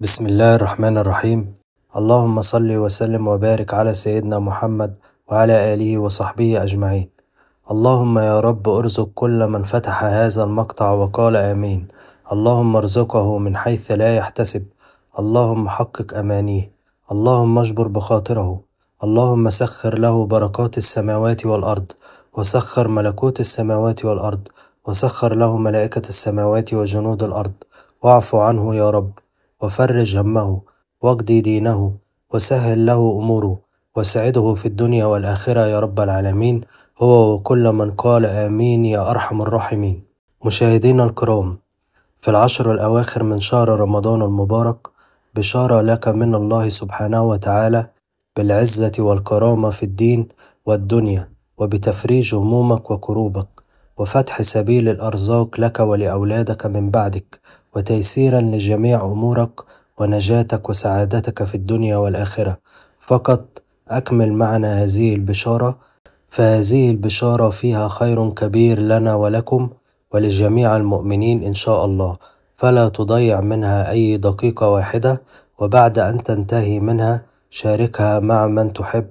بسم الله الرحمن الرحيم اللهم صل وسلم وبارك على سيدنا محمد وعلى آله وصحبه أجمعين اللهم يا رب ارزق كل من فتح هذا المقطع وقال آمين اللهم ارزقه من حيث لا يحتسب اللهم حقق أمانيه اللهم اجبر بخاطره اللهم سخر له بركات السماوات والأرض وسخر ملكوت السماوات والأرض وسخر له ملائكة السماوات وجنود الأرض واعف عنه يا رب وفرج همه واقضي دينه وسهل له أموره وسعده في الدنيا والآخرة يا رب العالمين هو وكل من قال آمين يا أرحم الراحمين مشاهدينا الكرام في العشر الأواخر من شهر رمضان المبارك بشارة لك من الله سبحانه وتعالى بالعزة والكرامة في الدين والدنيا وبتفريج همومك وكروبك وفتح سبيل الأرزاق لك ولأولادك من بعدك وتيسيرا لجميع أمورك ونجاتك وسعادتك في الدنيا والآخرة فقط أكمل معنا هذه البشارة فهذه البشارة فيها خير كبير لنا ولكم ولجميع المؤمنين إن شاء الله فلا تضيع منها أي دقيقة واحدة وبعد أن تنتهي منها شاركها مع من تحب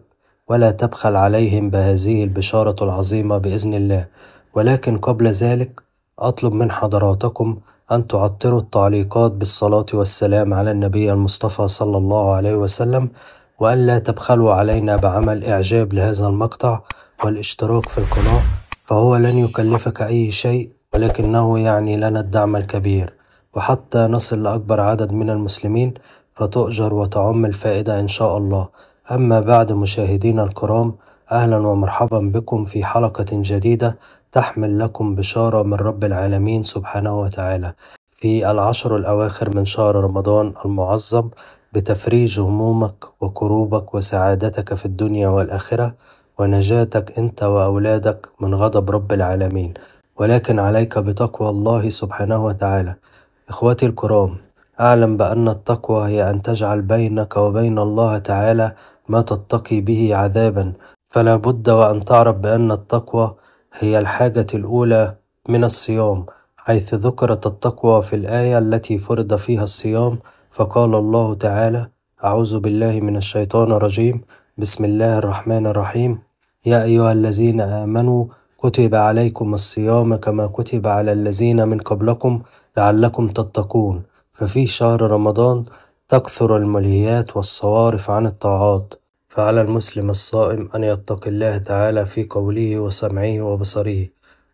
ولا تبخل عليهم بهذه البشارة العظيمة بإذن الله ولكن قبل ذلك أطلب من حضراتكم أن تعطروا التعليقات بالصلاة والسلام على النبي المصطفى صلى الله عليه وسلم وأن لا تبخلوا علينا بعمل إعجاب لهذا المقطع والاشتراك في القناة فهو لن يكلفك أي شيء ولكنه يعني لنا الدعم الكبير وحتى نصل لأكبر عدد من المسلمين فتؤجر وتعم الفائدة إن شاء الله أما بعد مشاهدينا الكرام أهلا ومرحبا بكم في حلقة جديدة تحمل لكم بشارة من رب العالمين سبحانه وتعالى في العشر الأواخر من شهر رمضان المعظم بتفريج همومك وكروبك وسعادتك في الدنيا والآخرة ونجاتك أنت وأولادك من غضب رب العالمين ولكن عليك بتقوى الله سبحانه وتعالى إخوتي الكرام اعلم بأن التقوى هي أن تجعل بينك وبين الله تعالى ما تتقي به عذابا فلا بد وأن تعرف بأن التقوى هي الحاجة الأولى من الصيام حيث ذكرت التقوى في الآية التي فرض فيها الصيام فقال الله تعالى أعوذ بالله من الشيطان الرجيم بسم الله الرحمن الرحيم يا أيها الذين آمنوا كتب عليكم الصيام كما كتب على الذين من قبلكم لعلكم تتقون ففي شهر رمضان تكثر الملهيات والصوارف عن الطاعات فعلى المسلم الصائم أن يتقي الله تعالى في قوله وسمعه وبصره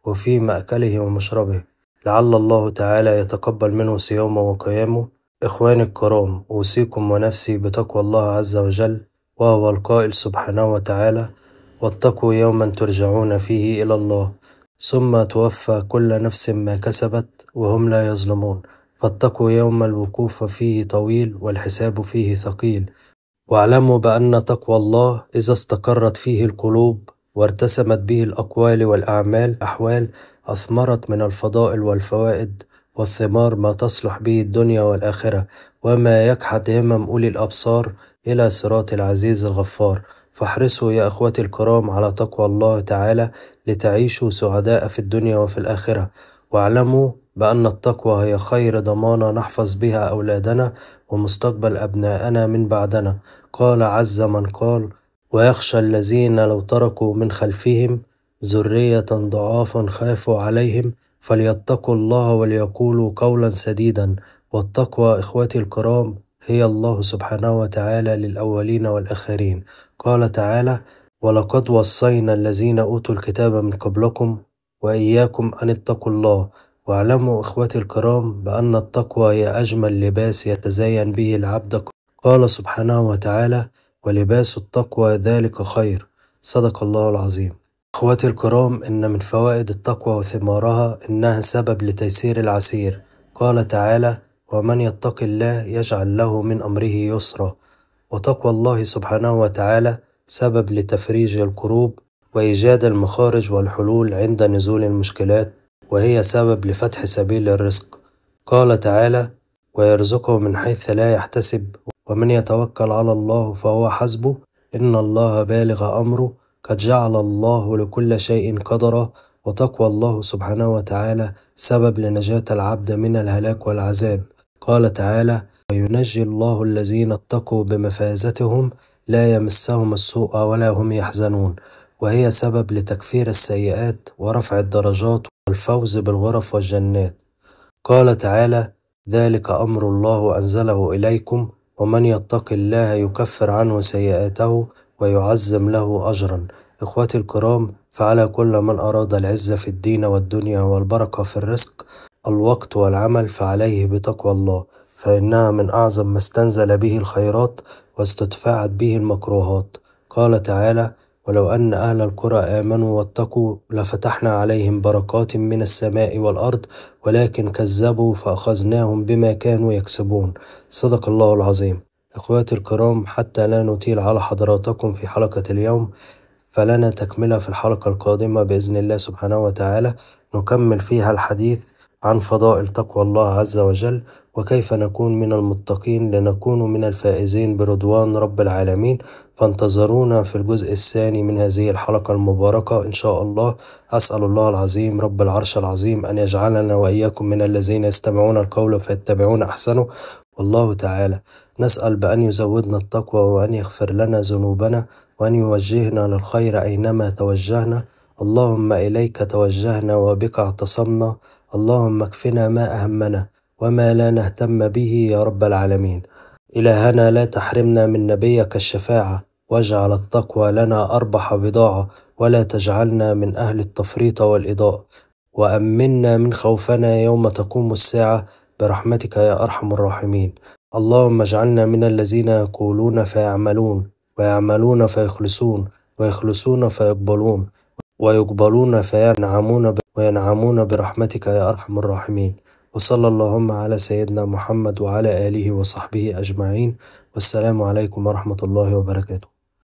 وفي مأكله ومشربه لعل الله تعالى يتقبل منه صيامه وقيامه إخواني الكرام أوصيكم ونفسي بتقوى الله عز وجل وهو القائل سبحانه وتعالى واتقوا يوما ترجعون فيه إلى الله ثم توفى كل نفس ما كسبت وهم لا يظلمون فاتقوا يوم الوقوف فيه طويل والحساب فيه ثقيل واعلموا بأن تقوى الله إذا استقرت فيه القلوب وارتسمت به الأقوال والأعمال أحوال أثمرت من الفضائل والفوائد والثمار ما تصلح به الدنيا والآخرة وما يكحت همم أولي الأبصار إلى صراط العزيز الغفار فاحرصوا يا أخوتي الكرام على تقوى الله تعالى لتعيشوا سعداء في الدنيا وفي الآخرة واعلموا بأن التقوى هي خير ضمانة نحفظ بها أولادنا ومستقبل أبنائنا من بعدنا قال عز من قال ويخشى الذين لو تركوا من خلفهم ذرية ضعافا خافوا عليهم فليتقوا الله وليقولوا قولا سديدا والتقوى إخوتي الكرام هي الله سبحانه وتعالى للأولين والآخرين قال تعالى ولقد وصينا الذين أوتوا الكتاب من قبلكم وإياكم أن اتقوا الله واعلموا إخوتي الكرام بأن التقوى هي أجمل لباس يتزين به العبد قال سبحانه وتعالى ولباس التقوى ذلك خير صدق الله العظيم اخوتي الكرام إن من فوائد التقوى وثمارها إنها سبب لتيسير العسير قال تعالى ومن يتق الله يجعل له من أمره يسرا وتقوى الله سبحانه وتعالى سبب لتفريج الكروب وإيجاد المخارج والحلول عند نزول المشكلات وهي سبب لفتح سبيل الرزق قال تعالى ويرزقه من حيث لا يحتسب ومن يتوكل على الله فهو حسبه إن الله بالغ أمره قد جعل الله لكل شيء قدرا وتقوى الله سبحانه وتعالى سبب لنجاة العبد من الهلاك والعذاب قال تعالى وينجي الله الذين اتقوا بمفازتهم لا يمسهم السوء ولا هم يحزنون وهي سبب لتكفير السيئات ورفع الدرجات والفوز بالغرف والجنات قال تعالى ذلك أمر الله أنزله إليكم ومن يتق الله يكفر عنه سيئاته ويعزم له أجرا إخوتي الكرام فعلى كل من أراد العزة في الدين والدنيا والبركة في الرزق الوقت والعمل فعليه بتقوى الله فإنها من أعظم ما استنزل به الخيرات واستدفعت به المكروهات قال تعالى ولو أن أهل القرى آمنوا واتقوا لفتحنا عليهم بركات من السماء والأرض ولكن كذبوا فأخذناهم بما كانوا يكسبون صدق الله العظيم إخواتي الكرام حتى لا نطيل على حضراتكم في حلقة اليوم فلنا تكملة في الحلقة القادمة بإذن الله سبحانه وتعالى نكمل فيها الحديث عن فضائل تقوى الله عز وجل وكيف نكون من المتقين لنكون من الفائزين برضوان رب العالمين فانتظرونا في الجزء الثاني من هذه الحلقة المباركة إن شاء الله أسأل الله العظيم رب العرش العظيم أن يجعلنا وإياكم من الذين يستمعون القول فيتبعون أحسنه والله تعالى نسأل بأن يزودنا التقوى وأن يغفر لنا ذنوبنا وأن يوجهنا للخير أينما توجهنا اللهم إليك توجهنا وبك اعتصمنا اللهم اكفنا ما أهمنا وما لا نهتم به يا رب العالمين إلهنا لا تحرمنا من نبيك الشفاعة واجعل التقوى لنا أربح بضاعة ولا تجعلنا من أهل التفريط والإضاءة وأمنا من خوفنا يوم تقوم الساعة برحمتك يا أرحم الراحمين اللهم اجعلنا من الذين يقولون فيعملون ويعملون فيخلصون ويخلصون فيقبلون ويقبلون فينعمون وينعمون برحمتك يا أرحم الراحمين وصلى اللهم على سيدنا محمد وعلى آله وصحبه أجمعين والسلام عليكم ورحمة الله وبركاته